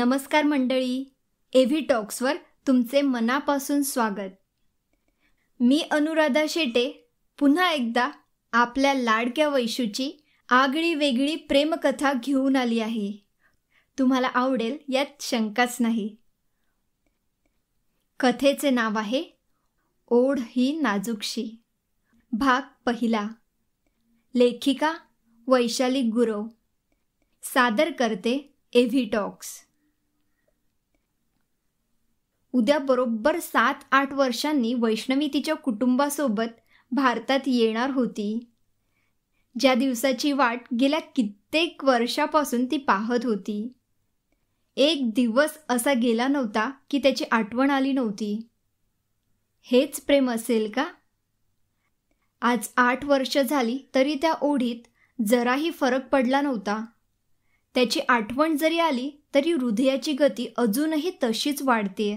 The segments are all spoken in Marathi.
नमस्कार मंडळी एव्ही टॉक्सवर तुमचे मनापासून स्वागत मी अनुराधा शेटे पुन्हा एकदा आपल्या लाडक्या वैशूची आगळी वेगळी प्रेमकथा घेऊन आली आहे तुम्हाला आवडेल यात शंकाच नाही कथेचे नाव आहे ओढ ही नाजुकशी भाग पहिला लेखिका वैशाली गुरव सादर करते एव्ही टॉक्स उद्या बरोबर सात आठ वर्षांनी वैष्णवी तिच्या कुटुंबासोबत भारतात येणार होती ज्या दिवसाची वाट गेल्या कित्येक वर्षापासून ती पाहत होती एक दिवस असा गेला नव्हता की त्याची आठवण आली नव्हती हेच प्रेम असेल का आज आठ वर्ष झाली तरी त्या ओढीत जराही फरक पडला नव्हता त्याची आठवण जरी आली तरी हृदयाची गती अजूनही तशीच वाढते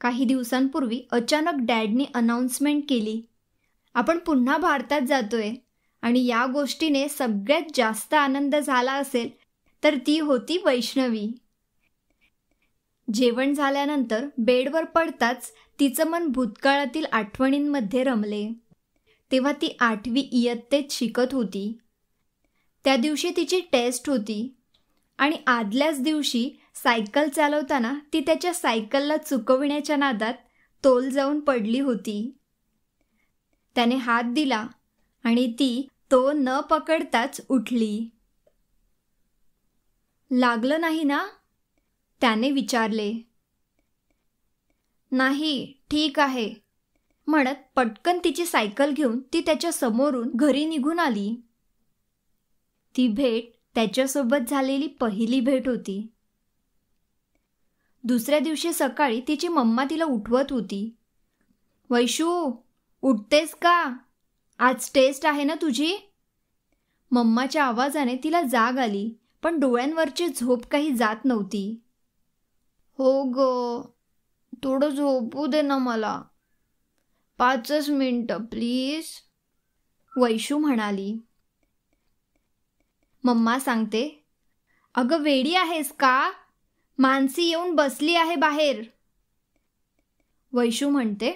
काही दिवसांपूर्वी अचानक डॅडने अनाऊन्समेंट केली आपण पुन्हा भारतात जातोय आणि या गोष्टीने सगळ्यात जास्त आनंद झाला असेल तर ती होती वैष्णवी जेवण झाल्यानंतर बेडवर पडताच तिचं मन भूतकाळातील आठवणींमध्ये रमले तेव्हा ती आठवी इयत्तेत शिकत होती त्या दिवशी तिची टेस्ट होती आणि आदल्याच दिवशी सायकल चालवताना ती त्याच्या सायकलला चुकविण्याच्या नादात तोल जाऊन पडली होती त्याने हात दिला आणि ती तो न पकडताच उठली लागलं नाही ना त्याने विचारले नाही ठीक आहे म्हणत पटकन तिची सायकल घेऊन ती त्याच्या समोरून घरी निघून आली ती भेट त्याच्यासोबत झालेली पहिली भेट होती दुसऱ्या दिवशी सकाळी तिची मम्मा तिला उठवत होती वैशू उठतेस का आज टेस्ट आहे ना तुझी मम्माच्या आवाजाने तिला जाग आली पण डोळ्यांवरची झोप काही जात नव्हती हो ग थोडं झोपू दे ना मला पाचच मिनटं प्लीज वैशू म्हणाली मम्मा सांगते अगं वेडी आहेस का मानसी येऊन बसली आहे बाहेर वैशू म्हणते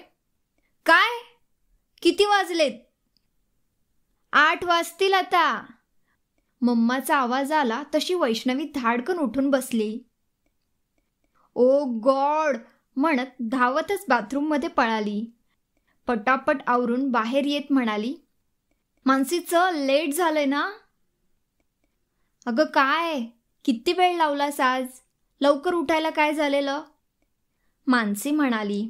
काय किती वाजलेत आठ वाजतील आता मम्माचा आवाज आला तशी वैष्णवी धाडकन उठून बसली ओ गॉड म्हणत धावतच बाथरूममध्ये पळाली पटापट आवरून बाहेर येत म्हणाली मानसीचं लेट झालंय ना अगं काय किती वेळ लावलास आज लवकर उठायला काय झालेलं मानसी म्हणाली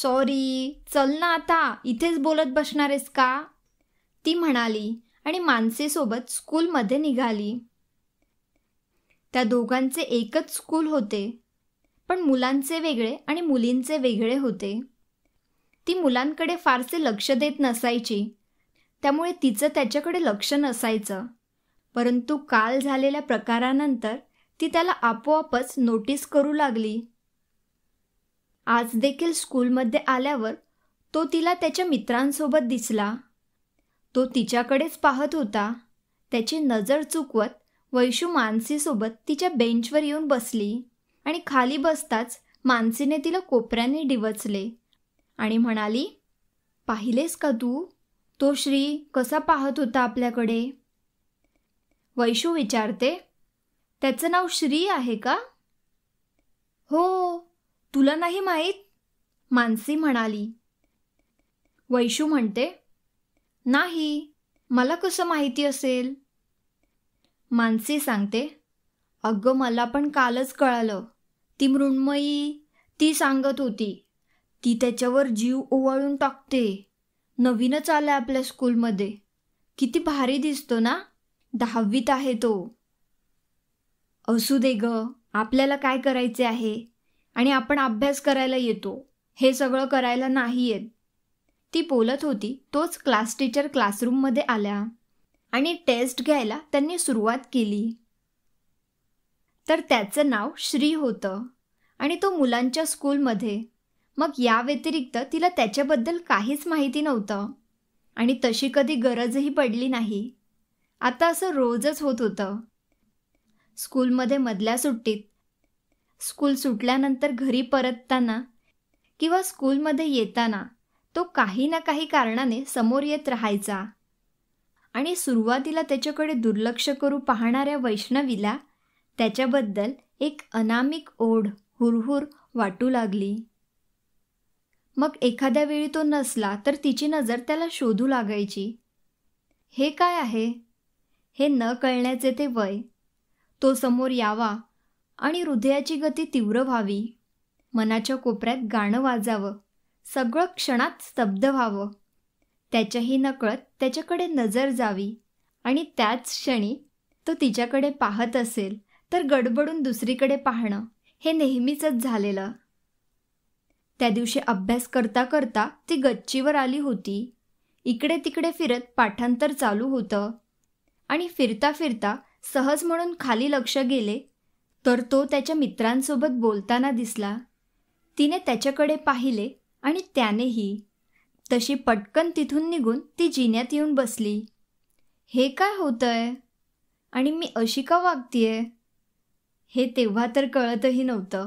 सॉरी चल ना आता इथेच बोलत बसणार आहेस का ती म्हणाली आणि मानसीसोबत स्कूलमध्ये निघाली त्या दोघांचे एकच स्कूल होते पण मुलांचे वेगळे आणि मुलींचे वेगळे होते ती मुलांकडे फारसे लक्ष देत नसायची त्यामुळे तिचं त्याच्याकडे लक्ष नसायचं परंतु काल झालेल्या प्रकारानंतर ती त्याला आपोआपच नोटीस करू लागली आज देखील स्कूलमध्ये आल्यावर तो तिला त्याच्या मित्रांसोबत दिसला तो तिच्याकडेच पाहत होता त्याची नजर चुकवत वैशू मानसीसोबत तिच्या बेंचवर येऊन बसली आणि खाली बसताच मानसीने तिला कोपऱ्याने डिवचले आणि म्हणाली पाहिलेस का तू तो श्री कसा पाहत होता आपल्याकडे वैशू विचारते त्याचं नाव श्री आहे का हो तुला नाही माहीत मानसी म्हणाली वैशू म्हणते नाही मला कसं माहिती असेल मानसी सांगते अगं मला पण कालच कळालं ती मृण्मयी ती सांगत होती ती त्याच्यावर जीव ओवाळून टाकते नवीनच आलाय आपल्या स्कूलमध्ये किती भारी दिसतो ना दहावीत आहे तो असू दे ग आपल्याला काय करायचे आहे आणि आपण अभ्यास करायला येतो हे सगळं करायला नाही येत ती बोलत होती तोच क्लास टीचर क्लासरूममध्ये आल्या आणि टेस्ट घ्यायला त्यांनी सुरुवात केली तर त्याचं नाव श्री होतं आणि तो मुलांच्या स्कूलमध्ये मग या व्यतिरिक्त तिला त्याच्याबद्दल काहीच माहिती नव्हतं आणि तशी कधी गरजही पडली नाही आता असं रोजच होत होतं स्कूलमध्ये मधल्या सुट्टीत स्कूल सुटल्यानंतर घरी परतताना किंवा स्कूलमध्ये येताना तो काही ना काही कारणाने समोर येत राहायचा आणि सुरुवातीला त्याच्याकडे दुर्लक्ष करू पाहणाऱ्या वैष्णवीला त्याच्याबद्दल एक अनामिक ओढ हुरहुर वाटू लागली मग एखाद्या वेळी तो नसला तर तिची नजर त्याला शोधू लागायची हे काय आहे हे न कळण्याचे ते वय तो समोर यावा आणि हृदयाची गती तीव्र व्हावी मनाच्या कोपऱ्यात गाणं वाजावं सगळं क्षणात स्तब्ध व्हावं त्याच्याही नकळत त्याच्याकडे नजर जावी आणि त्याच क्षणी तो तिच्याकडे पाहत असेल तर गडबडून दुसरीकडे पाहणं हे नेहमीच झालेलं त्या दिवशी अभ्यास करता करता ती गच्चीवर आली होती इकडे तिकडे फिरत पाठांतर चालू होतं आणि फिरता फिरता सहज म्हणून खाली लक्ष गेले तर तो त्याच्या मित्रांसोबत बोलताना दिसला तिने त्याच्याकडे पाहिले आणि त्यानेही तशी पटकन तिथून निघून ती जिन्यात येऊन बसली हे काय होतंय आणि मी अशी का वागतीये हे तेव्हा तर कळतही नव्हतं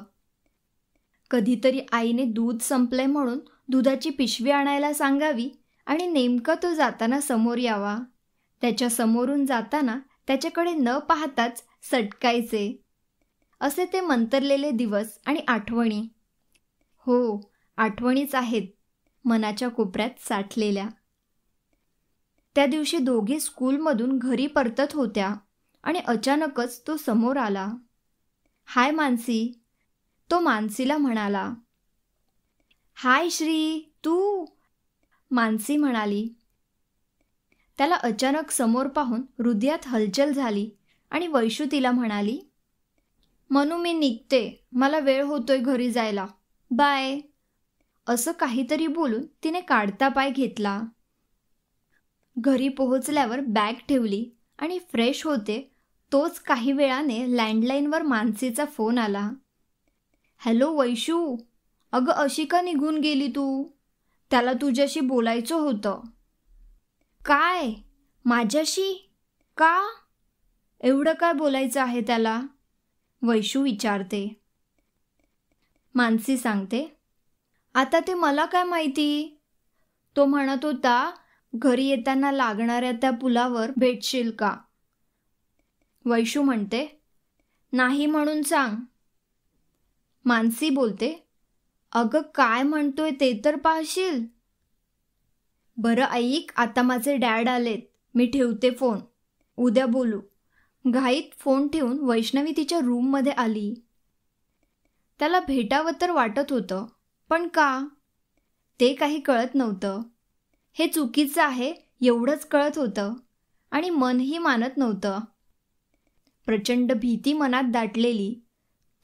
कधीतरी आईने दूध संपलंय म्हणून दुधाची पिशवी आणायला सांगावी आणि नेमकं तो जाताना समोर यावा त्याच्या समोरून जाताना त्याच्याकडे न पाहताच सटकायचे असे ते मंतरलेले दिवस आणि आठवणी हो आठवणीच आहेत मनाच्या कोपऱ्यात साठलेल्या त्या दिवशी दोघे स्कूलमधून घरी परतत होत्या आणि अचानकच तो समोर आला हाय मानसी तो मानसीला म्हणाला हाय श्री तू मानसी म्हणाली त्याला अचानक समोर पाहून हृदयात हलचल झाली आणि वैशू तिला म्हणाली मनू मी निघते मला वेळ होतोय घरी जायला बाय असं काहीतरी बोलून तिने काढता पाय घेतला घरी पोहोचल्यावर बॅग ठेवली आणि फ्रेश होते तोच काही वेळाने लँडलाईनवर मानसीचा फोन आला हॅलो वैशू अगं अशी का निघून गेली तू त्याला तुझ्याशी बोलायचं होतं काय माझ्याशी का एवढं काय बोलायचं आहे त्याला वैशू विचारते मानसी सांगते आता ते मला काय माहिती तो म्हणत होता घरी येताना लागणाऱ्या त्या पुलावर भेटशील का वैशू म्हणते नाही म्हणून सांग मानसी बोलते अगं काय म्हणतोय ते तर पाहशील बरं ऐक आता माझे डॅड आलेत मी ठेवते फोन उद्या बोलू घाईत फोन ठेवून वैष्णवी तिच्या रूममध्ये आली त्याला भेटावं तर वाटत होतं पण का ते काही कळत नव्हतं हे चुकीचं आहे एवढंच कळत होतं आणि मनही मानत नव्हतं प्रचंड भीती मनात दाटलेली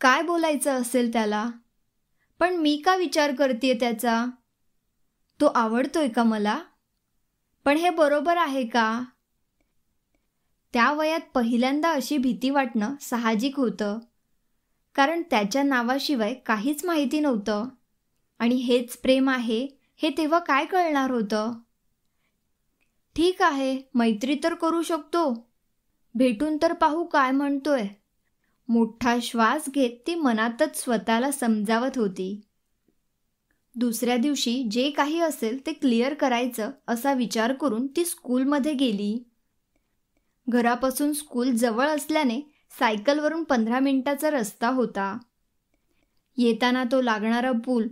काय बोलायचं असेल त्याला पण मी का विचार करते त्याचा तो आवडतोय का मला पण हे बरोबर आहे का त्या वयात पहिल्यांदा अशी भीती वाटणं साहजिक होतं कारण त्याच्या नावाशिवाय काहीच माहिती नव्हतं आणि हेच प्रेम आहे हे तेव्हा काय कळणार होतं ठीक आहे मैत्री तर करू शकतो भेटून तर पाहू काय म्हणतोय मोठा श्वास घेत ती मनातच स्वतःला समजावत होती दुसऱ्या दिवशी जे काही असेल ते क्लिअर करायचं असा विचार करून ती स्कूलमध्ये गेली घरापासून स्कूल जवळ असल्याने सायकलवरून पंधरा मिनिटाचा रस्ता होता येताना तो लागणारा पूल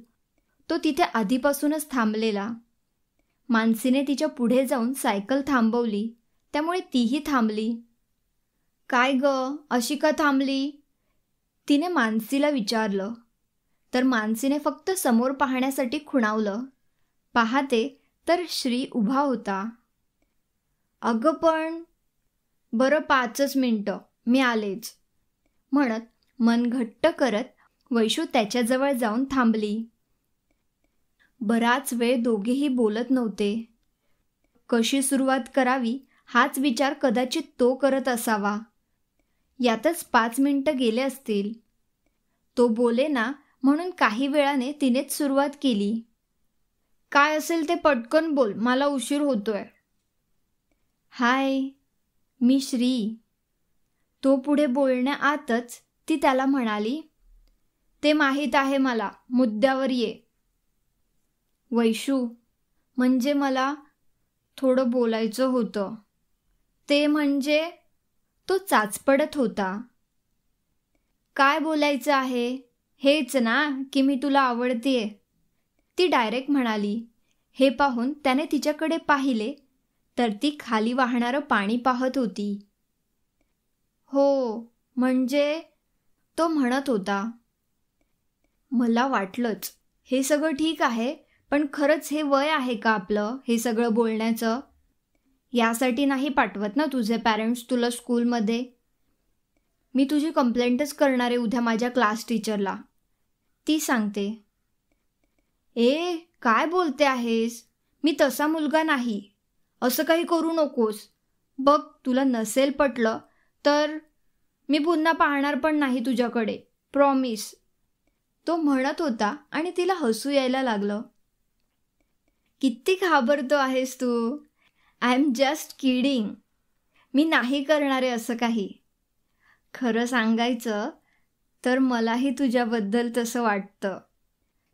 तो तिथे आधीपासूनच थांबलेला मानसीने तिच्या पुढे जाऊन सायकल थांबवली त्यामुळे तीही थांबली काय ग अशी का थांबली तिने मानसीला विचारलं तर मानसीने फक्त समोर पाहण्यासाठी खुणावलं पाहते तर श्री उभा होता अगं पण बरं पाचच मिनटं मी आलेच म्हणत मन घट्ट करत वैशू त्याच्याजवळ जाऊन थांबली बराच वेळ दोघेही बोलत नव्हते कशी सुरुवात करावी हाच विचार कदाचित तो करत असावा यातच पाच मिनटं गेले असतील तो बोले ना म्हणून काही वेळाने तिनेच सुरुवात केली काय असेल ते पटकन बोल मला उशीर होतोय हाय मी श्री तो पुढे बोलण्याआतच ती त्याला म्हणाली ते माहीत आहे मला मुद्द्यावर ये वैशू म्हणजे मला थोडं बोलायचं होतं ते म्हणजे तो चाचपडत होता काय बोलायचं आहे हेच ना की मी तुला आवडतेय ती डायरेक्ट म्हणाली हे पाहून त्याने तिच्याकडे पाहिले तर ती खाली वाहणारं पाणी पाहत होती हो म्हणजे तो म्हणत होता मला वाटलंच हे सगळं ठीक आहे पण खरंच हे वय आहे का आपलं हे सगळं बोलण्याचं यासाठी नाही पाठवत ना तुझे पॅरेंट्स तुला स्कूलमध्ये मी तुझी कंप्लेंटच करणार आहे उद्या माझ्या क्लास टीचरला ती सांगते ए काय बोलते आहेस मी तसा मुलगा नाही असं काही करू नकोस बघ तुला नसेल पटलं तर मी पुन्हा पाहणार पण नाही तुझ्याकडे प्रॉमिस तो म्हणत होता आणि तिला हसू यायला लागलं किती घाबरतो आहेस तू आय एम जस्ट किडिंग मी नाही करणारे असं काही खरं सांगायचं तर मलाही तुझ्याबद्दल तसं वाटतं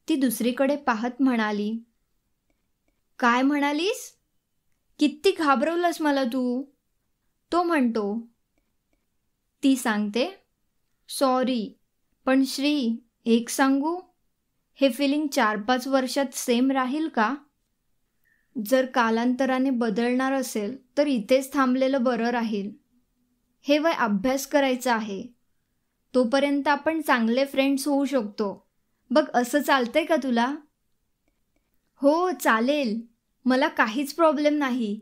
ती दुसरीकडे पाहत म्हणाली काय म्हणालीस किती घाबरवलंस मला तू तो म्हणतो ती सांगते सॉरी पण श्री एक सांगू हे फिलिंग चार पाच वर्षात सेम राहील का जर कालांतराने बदलणार असेल तर इथेच थांबलेलं बरं राहील हे वय अभ्यास करायचं आहे तोपर्यंत आपण चांगले फ्रेंड्स होऊ शकतो बघ असं चालतंय का तुला हो चालेल मला काहीच प्रॉब्लेम नाही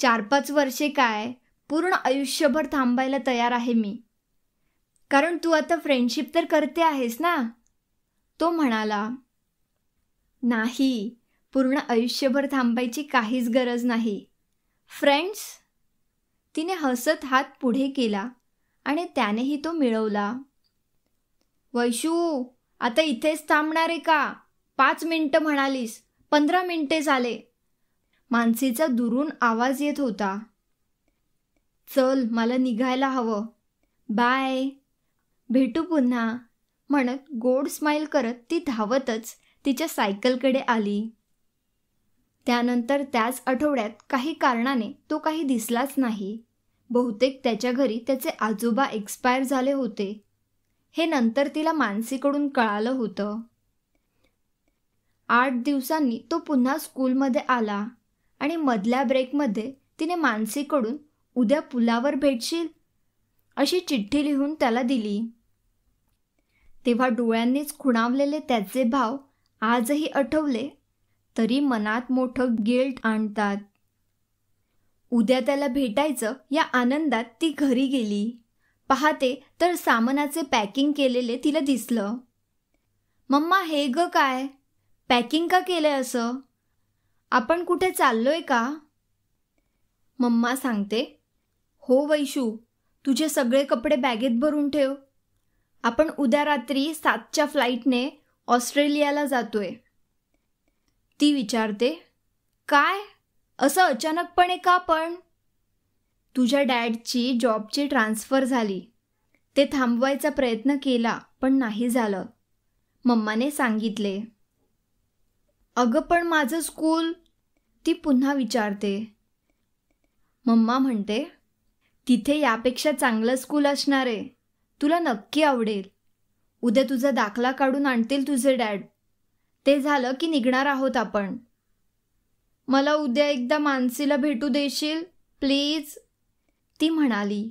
चार पाच वर्षे काय पूर्ण आयुष्यभर थांबायला तयार आहे मी कारण तू आता फ्रेंडशिप तर करते आहेस ना तो म्हणाला नाही पूर्ण आयुष्यभर थांबायची काहीच गरज नाही फ्रेंड्स तिने हसत हात पुढे केला आणि त्यानेही तो मिळवला वैशू आता इथेच थांबणार आहे का पाच मिनिटं म्हणालीस पंधरा मिनिटे झाले मानसीचा दुरून आवाज येत होता चल मला निघायला हवं बाय भेटू पुन्हा म्हणत गोड स्माईल करत ती धावतच तिच्या सायकलकडे आली त्यानंतर त्याच आठवड्यात काही कारणाने तो काही दिसलाच नाही बहुतेक त्याच्या घरी त्याचे आजोबा एक्सपायर झाले होते हे नंतर तिला मानसीकडून कळालं होतं आठ दिवसांनी तो पुन्हा स्कूलमध्ये आला आणि मधल्या ब्रेकमध्ये तिने मानसीकडून उद्या पुलावर भेटशील अशी चिठ्ठी लिहून त्याला दिली तेव्हा डोळ्यांनीच खुणावलेले त्याचे भाव आजही आठवले तरी मनात मोठं गिल्ट आणतात उद्या त्याला भेटायचं या आनंदात ती घरी गेली पाहते तर सामानाचे पॅकिंग केलेले तिला दिसलं मम्मा हे ग काय पॅकिंग का केलंय असं आपण कुठे चाललोय का मम्मा सांगते हो वैशू तुझे सगळे कपडे बॅगेत भरून ठेव आपण उद्या रात्री सातच्या फ्लाईटने ऑस्ट्रेलियाला जातोय ती विचारते काय असं अचानकपणे का पण तुझ्या डॅडची जॉबची ट्रान्सफर झाली ते थांबवायचा प्रयत्न केला पण नाही झालं मम्माने सांगितले अगं पण माझं स्कूल ती पुन्हा विचारते मम्मा म्हणते तिथे यापेक्षा चांगलं स्कूल असणार आहे तुला नक्की आवडेल उद्या तुझा दाखला काढून आणतील तुझे डॅड ते झालं की निघणार आहोत आपण मला उद्या एकदा मानसीला भेटू देशील प्लीज ती म्हणाली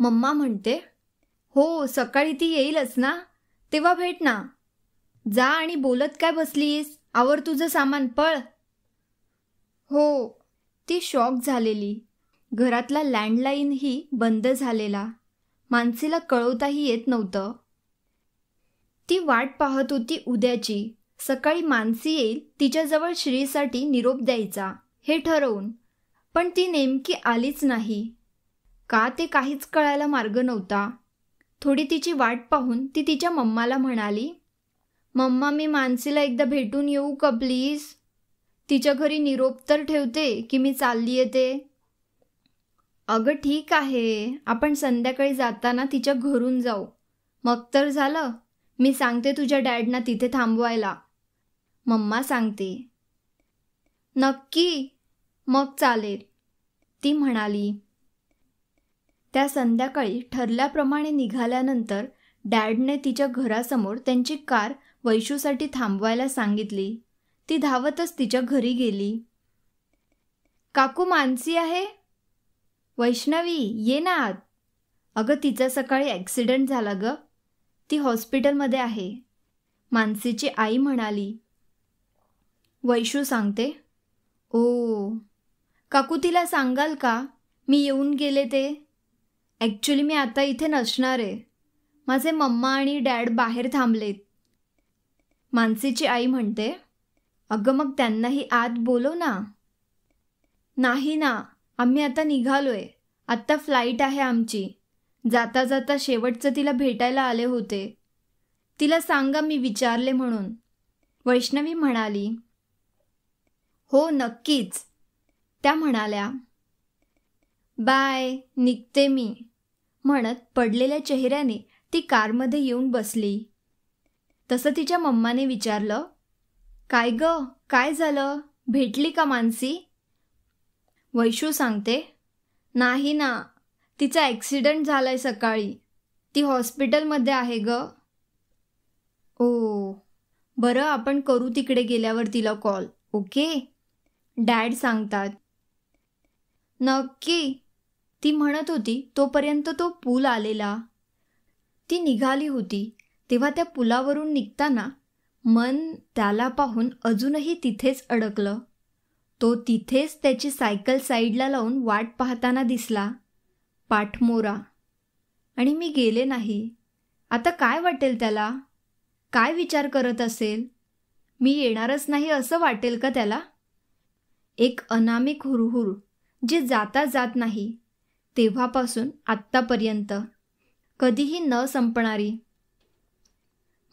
मम्मा म्हणते हो सकाळी ती येईलच ना तेव्हा भेट ना जा आणि बोलत काय बसलीस आवर तुझं सामान पळ हो ती शॉक झालेली घरातला लँडलाईनही बंद झालेला मानसीला कळवताही येत नव्हतं ती वाट पाहत होती उद्याची सकाळी मानसी येईल तिच्याजवळ श्रीसाठी निरोप द्यायचा हे ठरवून पण ती नेमकी आलीच नाही का ते काहीच कळायला मार्ग नव्हता थोडी तिची वाट पाहून ती तिच्या मम्माला म्हणाली मम्मा मी मानसीला एकदा भेटून येऊ का प्लीज तिच्या घरी निरोप तर ठेवते की मी चालली येते अगं ठीक आहे आपण संध्याकाळी जाताना तिच्या घरून जाऊ मग तर झालं मी सांगते तुझ्या डॅडना तिथे थांबवायला मम्मा सांगते नक्की मग चालेल ती म्हणाली त्या संध्याकाळी ठरल्याप्रमाणे निघाल्यानंतर डॅडने तिच्या घरासमोर त्यांची कार वैशूसाठी थांबवायला सांगितली ती धावतच तिच्या घरी गेली काकू मानसी आहे वैष्णवी ये ना आत अगं तिचा सकाळी ॲक्सिडेंट झाला ग ती हॉस्पिटलमध्ये आहे मानसीची आई म्हणाली वैशू सांगते ओ काकू तिला सांगाल का मी येऊन गेले ते ॲक्च्युली मी आता इथे नसणार आहे माझे मम्मा आणि डॅड बाहेर थांबलेत मानसीची आई म्हणते अगं मग त्यांनाही आत बोलो ना नाही ना आम्ही आता निघालो आहे आत्ता फ्लाईट आहे आमची जाता जाता शेवटचं तिला भेटायला आले होते तिला सांगा मी विचारले म्हणून वैष्णवी म्हणाली हो नक्कीच त्या म्हणाल्या बाय निघते मी म्हणत पडलेल्या चेहऱ्याने ती कारमध्ये येऊन बसली तसं तिच्या मम्माने विचारलं काय ग काय झालं भेटली का मानसी वैशू सांगते नाही ना तिचा ॲक्सिडेंट झालाय सकाळी ती हॉस्पिटलमध्ये आहे ग ओ बरं आपण करू तिकडे गेल्यावर तिला कॉल ओके डॅड सांगतात नक्की ती म्हणत होती तोपर्यंत तो पूल आलेला ती निघाली होती तेव्हा त्या पुलावरून निघताना मन त्याला पाहून अजूनही तिथेच अडकलं तो तिथेच त्याची सायकल साईडला लावून वाट पाहताना दिसला पाठमोरा आणि मी गेले नाही आता काय वाटेल त्याला काय विचार करत असेल मी येणारच नाही असं वाटेल का त्याला एक अनामिक हुरहुर जे जाता जात नाही तेव्हापासून आत्तापर्यंत कधीही न संपणारी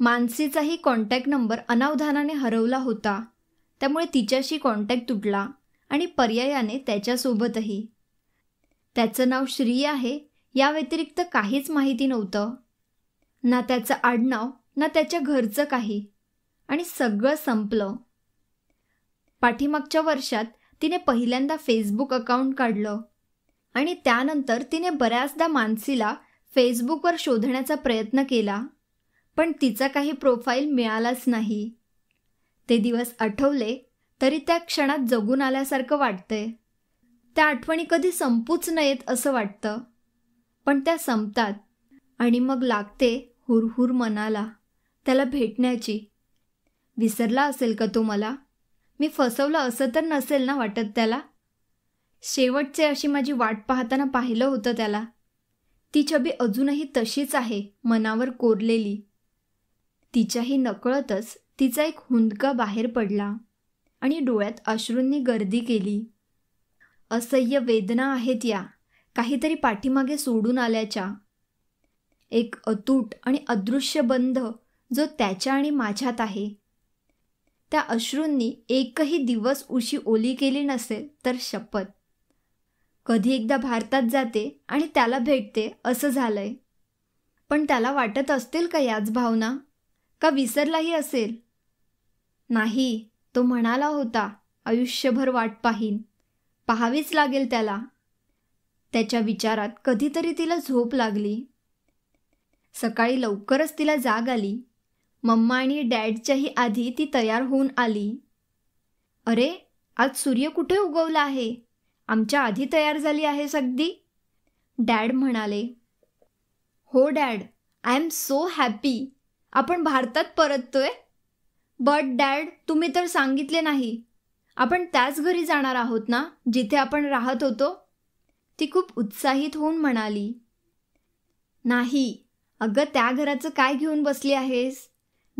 मानसीचाही कॉन्टॅक्ट नंबर अनावधानाने हरवला होता त्यामुळे तिच्याशी कॉन्टॅक्ट तुटला आणि पर्यायाने त्याच्यासोबतही त्याचं नाव श्री आहे या व्यतिरिक्त काहीच माहिती नव्हतं ना त्याचं आडनाव ना त्याच्या घरचं काही आणि सगळं संपलं पाठीमागच्या वर्षात तिने पहिल्यांदा फेसबुक अकाउंट काढलं आणि त्यानंतर तिने बऱ्याचदा मानसीला फेसबुकवर शोधण्याचा प्रयत्न केला पण तिचा काही प्रोफाईल मिळालाच नाही ते दिवस आठवले तरी त्या क्षणात जगून आल्यासारखं वाटतंय त्या आठवणी कधी संपूच नयेत असं वाटतं पण त्या संपतात आणि मग लागते हुरहुर मनाला त्याला भेटण्याची विसरला असेल का तो मला मी फसवलं असं तर नसेल ना वाटत त्याला शेवटचे अशी माझी वाट पाहताना पाहिलं होतं त्याला ती छबी अजूनही तशीच आहे मनावर कोरलेली तिच्याही नकळतच तिचा एक हुंदका बाहेर पडला आणि डोळ्यात अश्रूंनी गर्दी केली असह्य वेदना आहेत या काहीतरी पाठीमागे सोडून आल्याच्या एक अतूट आणि अदृश्य बंध जो त्याच्या आणि माझ्यात आहे त्या अश्रूंनी एकही दिवस उशी ओली केली नसेल तर शपथ कधी एकदा भारतात जाते आणि त्याला भेटते असं झालंय पण त्याला वाटत असतील का याच भावना का विसरलाही असेल नाही तो म्हणाला होता आयुष्यभर वाट पाहीन पाहावीच लागेल त्याला त्याच्या विचारात कधीतरी तिला झोप लागली सकाळी लवकरच तिला जाग आली मम्मा आणि डॅडच्याही आधी ती तयार होऊन आली अरे आज सूर्य कुठे उगवला आहे आमच्या आधी तयार झाली आहे अगदी डॅड म्हणाले हो dad I am so happy आपण भारतात परततोय बट डॅड तुम्ही तर सांगितले नाही आपण त्याच घरी जाणार आहोत ना जिथे आपण राहत होतो ती खूप उत्साहित होऊन म्हणाली नाही अगं त्या घराचं काय घेऊन बसली आहेस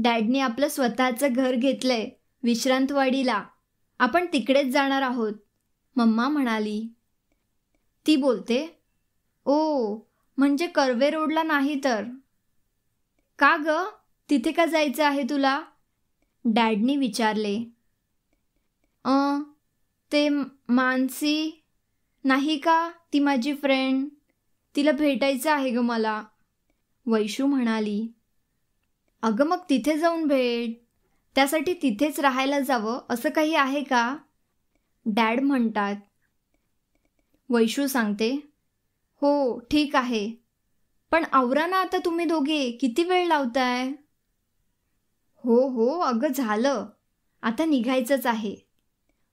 डॅडने आपलं स्वतःचं घर घेतलंय विश्रांतवाडीला आपण तिकडेच जाणार आहोत मम्मा म्हणाली ती बोलते ओ म्हणजे कर्वे रोडला नाही तर का ग तिथे का जायचं आहे तुला डॅडनी विचारले अ ते मानसी नाही का ती माझी फ्रेंड तिला भेटायचं आहे गं मला वैशू म्हणाली अगं मग तिथे जाऊन भेट त्यासाठी तिथेच राहायला जावं असं काही आहे का डॅड म्हणतात वैशू सांगते हो ठीक आहे पण आवरा आता तुम्ही दोघे किती वेळ लावताय हो हो अगं झालं आता निघायचंच आहे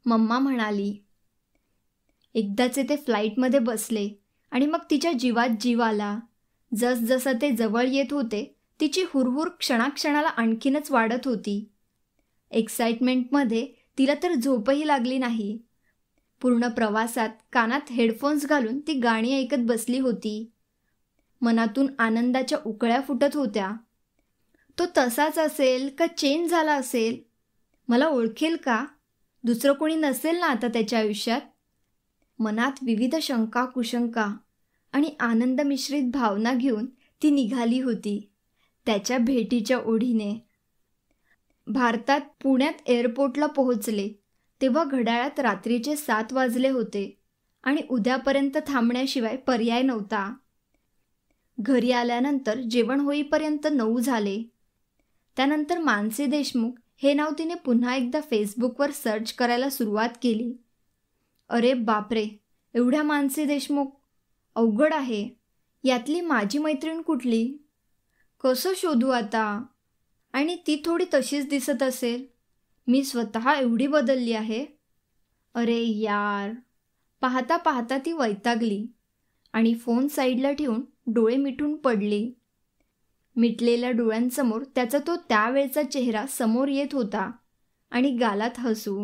मम्मा म्हणाली एकदाचे ते फ्लाईटमध्ये बसले आणि मग तिच्या जीवात जीव आला जसजसं ते जवळ येत होते तिची हुरहुर क्षणाक्षणाला आणखीनच वाढत होती एक्साइटमेंटमध्ये तिला तर झोपही लागली नाही पूर्ण प्रवासात कानात हेडफोन्स घालून ती गाणी ऐकत बसली होती मनातून आनंदाच्या उकळ्या फुटत होत्या तो तसाच असेल का चेंज झाला असेल मला ओळखेल का दुसरं कोणी नसेल ना आता त्याच्या आयुष्यात मनात विविध शंका कुशंका आणि आनंद मिश्रित भावना घेऊन ती निघाली होती त्याच्या भेटीच्या ओढीने भारतात पुण्यात एअरपोर्टला पोहोचले तेव्हा घड्याळात रात्रीचे सात वाजले होते आणि उद्यापर्यंत थांबण्याशिवाय पर्याय नव्हता घरी आल्यानंतर जेवण होईपर्यंत नऊ झाले त्यानंतर मानसी देशमुख हे नाव तिने पुन्हा एकदा फेसबुकवर सर्च करायला सुरुवात केली अरे बापरे एवढ्या मानसी देशमुख अवघड आहे यातली माझी मैत्रीण कुठली कसं शोधू आता आणि ती थोडी तशीच दिसत असेल मी स्वतः एवढी बदलली आहे अरे यार पाहता पाहता ती वैतागली आणि फोन साईडला ठेवून डोळे मिठून पडली मिटलेल्या डोळ्यांसमोर त्याचा तो त्यावेळचा चेहरा समोर येत होता आणि गालात हसू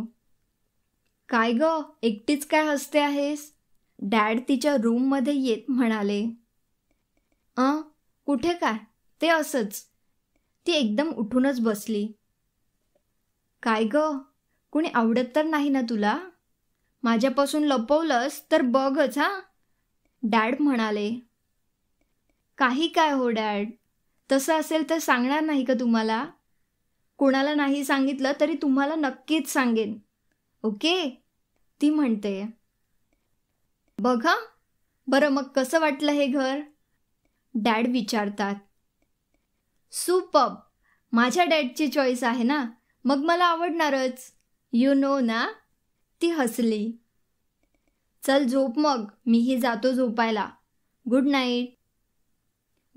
काय ग एकटीच काय हसते आहेस डॅड तिच्या रूममध्ये येत म्हणाले अ कुठे काय ते असंच ती एकदम उठूनच बसली काय ग कुणी आवडत तर नाही ना तुला माझ्यापासून लपवलंस तर बघच हां डॅड म्हणाले काही काय हो डॅड तसं असेल तर सांगणार नाही का तुम्हाला कोणाला नाही सांगितलं तरी तुम्हाला नक्कीच सांगेन ओके ती म्हणते बघा बरं मग कसं वाटलं हे घर डॅड विचारतात सुपब माझ्या डॅडची चॉईस आहे ना मग मला आवडणारच यू नो ना ती हसली चल झोप मग मीही जातो झोपायला good night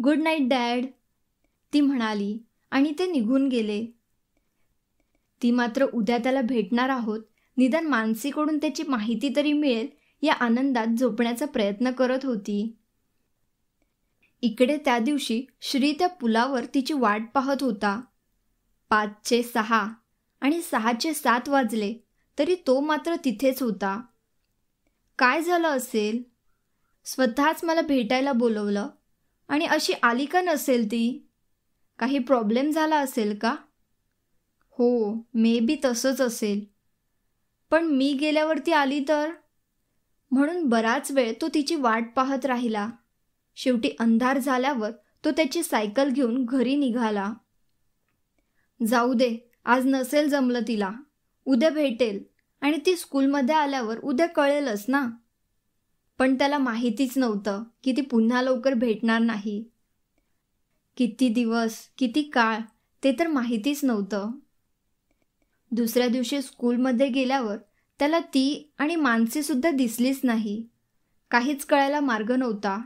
good night dad ती म्हणाली आणि ते निघून गेले ती मात्र उद्या त्याला भेटणार आहोत निदान मानसीकडून त्याची माहिती तरी मिळेल या आनंदात झोपण्याचा प्रयत्न करत होती इकडे त्या दिवशी श्री त्या पुलावर तिची वाट पाहत होता पाचचे सहा आणि सहाचे सात वाजले तरी तो मात्र तिथेच होता काय झालं असेल स्वतःच मला भेटायला बोलवलं आणि अशी आली का नसेल ती काही प्रॉब्लेम झाला असेल का हो मे बी तसंच असेल पण मी गेल्यावरती आली तर म्हणून बराच वेळ तो तिची वाट पाहत राहिला शेवटी अंधार झाल्यावर तो त्याची सायकल घेऊन घरी निघाला जाऊ दे आज नसेल जमलं तिला उद्या भेटेल आणि ती स्कूलमध्ये आल्यावर उद्या कळेलच ना पण त्याला माहितीच नव्हतं की ती पुन्हा लवकर भेटणार नाही किती दिवस किती काळ ते तर माहितीच नव्हतं दुसऱ्या दिवशी स्कूलमध्ये गेल्यावर त्याला ती आणि मानसीसुद्धा दिसलीच नाही काहीच कळायला मार्ग नव्हता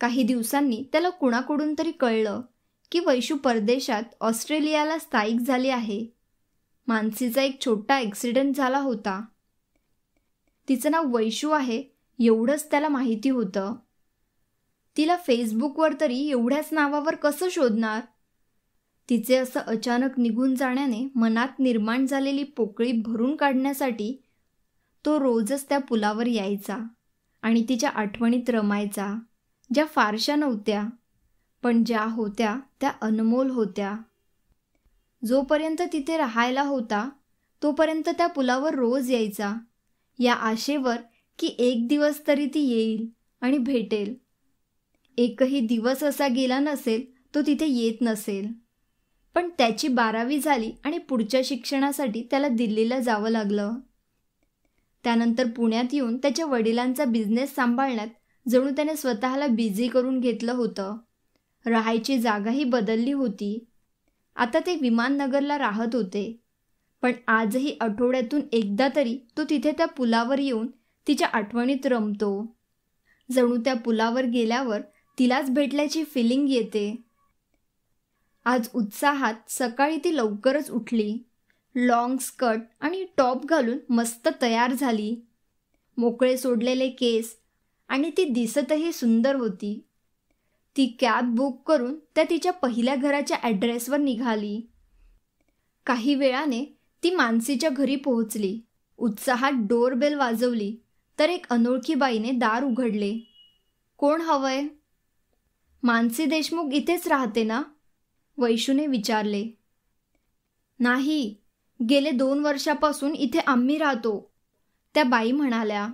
काही दिवसांनी त्याला कुणाकडून तरी कळलं की वैशू परदेशात ऑस्ट्रेलियाला स्थायिक झाली आहे मानसीचा एक छोटा ॲक्सिडेंट झाला होता तिचं नाव वैशू आहे एवढंच त्याला माहिती होतं तिला फेसबुकवर तरी एवढ्याच नावावर कसं शोधणार तिचे असं अचानक निघून जाण्याने मनात निर्माण झालेली पोकळी भरून काढण्यासाठी तो रोजच त्या पुलावर यायचा आणि तिच्या आठवणीत रमायचा ज्या फारशा नव्हत्या पण ज्या होत्या त्या अनमोल होत्या जोपर्यंत तिथे राहायला होता तोपर्यंत त्या पुलावर रोज यायचा या आशेवर की एक दिवस तरी ती येईल आणि भेटेल एकही दिवस असा गेला नसेल तो तिथे येत नसेल पण त्याची बारावी झाली आणि पुढच्या शिक्षणासाठी त्याला दिल्लीला जावं लागलं त्यानंतर पुण्यात येऊन त्याच्या वडिलांचा बिझनेस सांभाळण्यात जणू त्याने स्वतःला बिझी करून घेतलं होतं राहायची जागाही बदलली होती आता ते विमाननगरला राहत होते पण आजही आठवड्यातून एकदा तरी तो तिथे त्या पुलावर येऊन तिच्या आठवणीत रमतो जणू त्या पुलावर गेल्यावर तिलाच भेटल्याची फिलिंग येते आज उत्साहात सकाळी ती लवकरच उठली लाँग स्कर्ट आणि टॉप घालून मस्त तयार झाली मोकळे सोडलेले केस आणि ती दिसतही सुंदर होती ती कॅब बुक करून त्या तिच्या पहिल्या घराच्या ॲड्रेसवर निघाली काही वेळाने ती मानसीच्या घरी पोहोचली उत्साहात डोरबेल वाजवली तर एक अनोळखी बाईने दार उघडले कोण हवंय मानसी देशमुख इथेच राहते ना वैशूने विचारले नाही गेले दोन वर्षापासून इथे आम्ही राहतो त्या बाई म्हणाल्या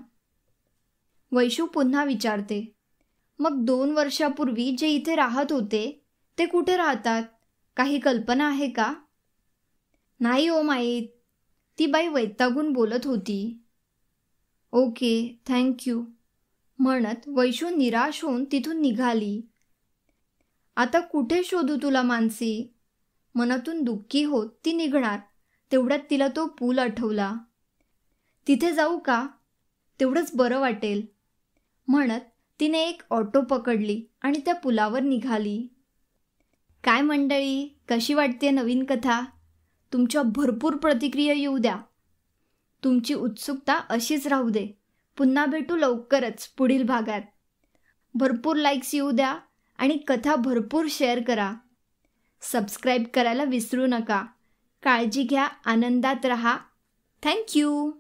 वैशू पुन्हा विचारते मग दोन वर्षापूर्वी जे इथे राहत होते ते कुठे राहतात काही कल्पना आहे का नाही ओ माईत ती बाई वैतागून बोलत होती ओके थँक्यू म्हणत वैशू निराश होऊन तिथून निघाली आता कुठे शोधू तुला मानसी मनातून दुःखी होत ती निघणार तेवढ्यात तिला तो पूल आठवला तिथे जाऊ का तेवढंच बरं वाटेल म्हणत तिने एक ऑटो पकडली आणि त्या पुलावर निघाली काय मंडळी कशी वाटते नवीन कथा तुमच्या भरपूर प्रतिक्रिया येऊ द्या तुमची उत्सुकता अशीच राहू दे पुन्हा भेटू लवकरच पुढील भागात भरपूर लाईक्स येऊ द्या आणि कथा भरपूर शेअर करा सबस्क्राईब करायला विसरू नका काळजी घ्या आनंदात रहा थँक्यू